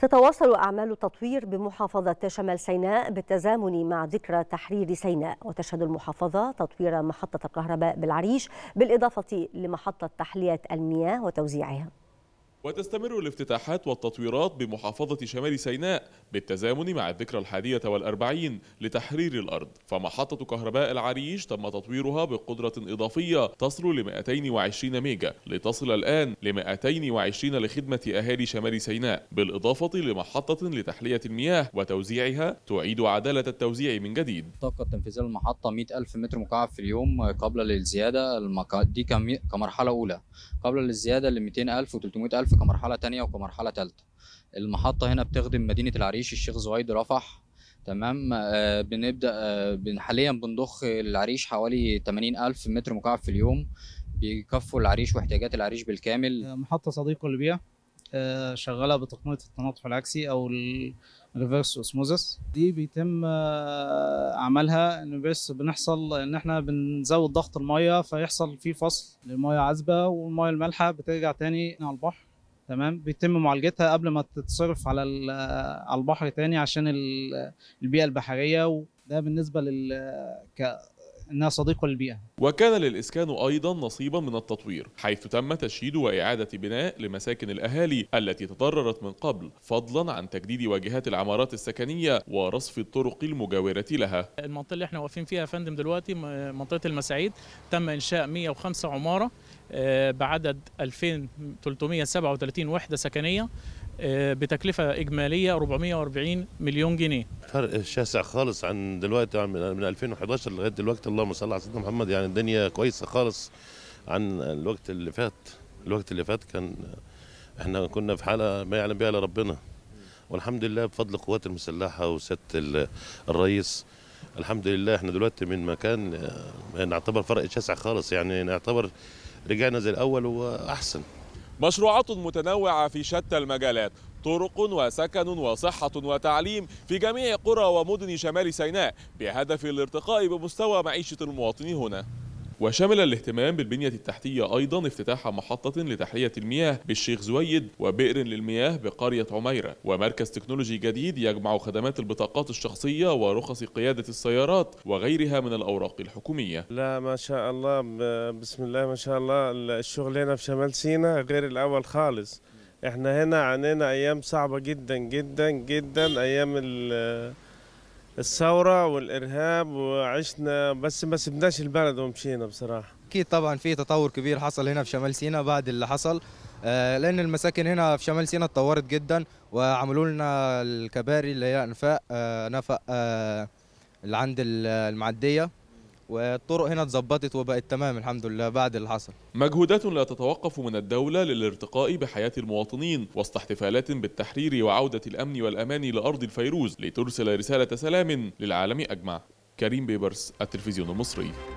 تتواصل أعمال التطوير بمحافظة شمال سيناء بالتزامن مع ذكرى تحرير سيناء وتشهد المحافظة تطوير محطة الكهرباء بالعريش بالإضافة لمحطة تحلية المياه وتوزيعها وتستمر الافتتاحات والتطويرات بمحافظة شمال سيناء بالتزامن مع الذكرى الحادية والأربعين لتحرير الأرض فمحطة كهرباء العريش تم تطويرها بقدرة إضافية تصل ل 220 ميجا لتصل الآن ل 220 لخدمة أهالي شمال سيناء بالإضافة لمحطة لتحلية المياه وتوزيعها تعيد عدالة التوزيع من جديد طاقة تنفيذ المحطة 100 ألف متر مكعب في اليوم قبل للزيادة المك... دي كمرحلة أولى قبل للزيادة ل 200 ألف و 300 ألف كمرحلة تانية وكمرحلة ثالثة المحطه هنا بتخدم مدينه العريش الشيخ زويد رفح تمام آه بنبدا آه بن حاليا بنضخ العريش حوالي 80000 متر مكعب في اليوم بيكفوا العريش واحتياجات العريش بالكامل آه، محطه صديق للبيئه آه شغاله بتقنيه التناطح العكسي او الريفرس اوسموزس دي بيتم آه، عملها ان بس بنحصل ان احنا بنزود ضغط الميه فيحصل في فصل للميه عذبه والميه المالحه بترجع تاني على البحر تمام بيتم معالجتها قبل ما تتصرف على على البحر تاني عشان البيئه البحريه وده بالنسبه لل أنها صديقة للبيئة وكان للإسكان أيضا نصيبا من التطوير حيث تم تشييد وإعادة بناء لمساكن الأهالي التي تضررت من قبل فضلا عن تجديد واجهات العمارات السكنية ورصف الطرق المجاورة لها المنطقة اللي احنا واقفين فيها يا فندم دلوقتي منطقة المساعيد تم إنشاء 105 عمارة آه، بعدد 2337 وحدة سكنية آه، بتكلفه اجماليه 440 مليون جنيه فرق شاسع خالص عن دلوقتي من 2011 لغايه دلوقتي اللهم صل على سيدنا محمد يعني الدنيا كويسه خالص عن الوقت اللي فات الوقت اللي فات كان احنا كنا في حاله ما يعلم بها الا ربنا والحمد لله بفضل القوات المسلحه وسياده الرئيس الحمد لله احنا دلوقتي من مكان آه، نعتبر فرق شاسع خالص يعني نعتبر رجعنا زي الاول واحسن مشروعات متنوعة في شتى المجالات طرق وسكن وصحة وتعليم في جميع قرى ومدن شمال سيناء بهدف الارتقاء بمستوى معيشة المواطنين هنا وشمل الاهتمام بالبنية التحتية أيضا افتتاح محطة لتحلية المياه بالشيخ زويد وبئر للمياه بقرية عميرة ومركز تكنولوجي جديد يجمع خدمات البطاقات الشخصية ورخص قيادة السيارات وغيرها من الأوراق الحكومية لا ما شاء الله بسم الله ما شاء الله الشغل هنا في شمال سينا غير الأول خالص احنا هنا عانينا أيام صعبة جدا جدا جدا أيام ال الثوره والارهاب وعشنا بس ما سبناش البلد ومشينا بصراحه اكيد طبعا في تطور كبير حصل هنا في شمال سيناء بعد اللي حصل آه، لان المساكن هنا في شمال سيناء اتطورت جدا وعملوا لنا الكباري اللي هي انفاق آه، نفق آه، اللي عند المعديه والطرق هنا اتظبطت وبقت تمام الحمد لله بعد اللي حصل مجهودات لا تتوقف من الدولة للارتقاء بحياة المواطنين وسط احتفالات بالتحرير وعودة الأمن والأمان لأرض الفيروز لترسل رسالة سلام للعالم أجمع كريم بيبرس التلفزيون المصري